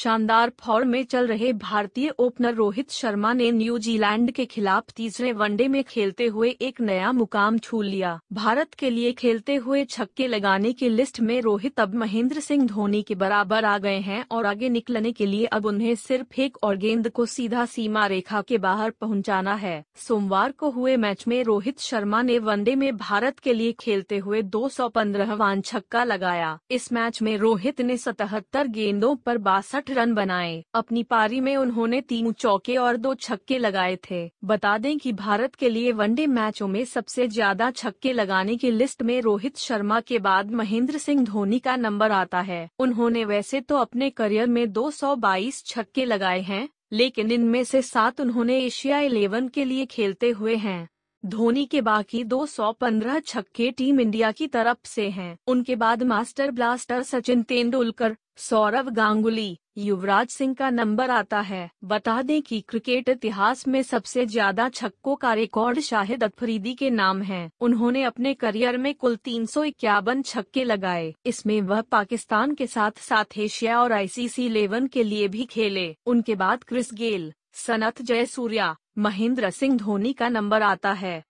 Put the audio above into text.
शानदार फॉर्म में चल रहे भारतीय ओपनर रोहित शर्मा ने न्यूजीलैंड के खिलाफ तीसरे वनडे में खेलते हुए एक नया मुकाम छू लिया भारत के लिए खेलते हुए छक्के लगाने की लिस्ट में रोहित अब महेंद्र सिंह धोनी के बराबर आ गए हैं और आगे निकलने के लिए अब उन्हें सिर्फ एक और गेंद को सीधा सीमा रेखा के बाहर पहुँचाना है सोमवार को हुए मैच में रोहित शर्मा ने वनडे में भारत के लिए खेलते हुए दो सौ छक्का लगाया इस मैच में रोहित ने सतहत्तर गेंदों आरोप बासठ आठ रन बनाए अपनी पारी में उन्होंने तीन चौके और दो छक्के लगाए थे बता दें कि भारत के लिए वनडे मैचों में सबसे ज्यादा छक्के लगाने की लिस्ट में रोहित शर्मा के बाद महेंद्र सिंह धोनी का नंबर आता है उन्होंने वैसे तो अपने करियर में 222 छक्के लगाए हैं लेकिन इनमें से सात उन्होंने एशिया इलेवन के लिए खेलते हुए हैं धोनी के बाकी 215 छक्के टीम इंडिया की तरफ से हैं। उनके बाद मास्टर ब्लास्टर सचिन तेंदुलकर सौरव गांगुली युवराज सिंह का नंबर आता है बता दें कि क्रिकेट इतिहास में सबसे ज्यादा छक्कों का रिकॉर्ड शाहिद अफरीदी के नाम है उन्होंने अपने करियर में कुल तीन छक्के लगाए इसमें वह पाकिस्तान के साथ साथ एशिया और आईसीसी इलेवन के लिए भी खेले उनके बाद क्रिस गेल सनत जयसूर्या महेंद्र सिंह धोनी का नंबर आता है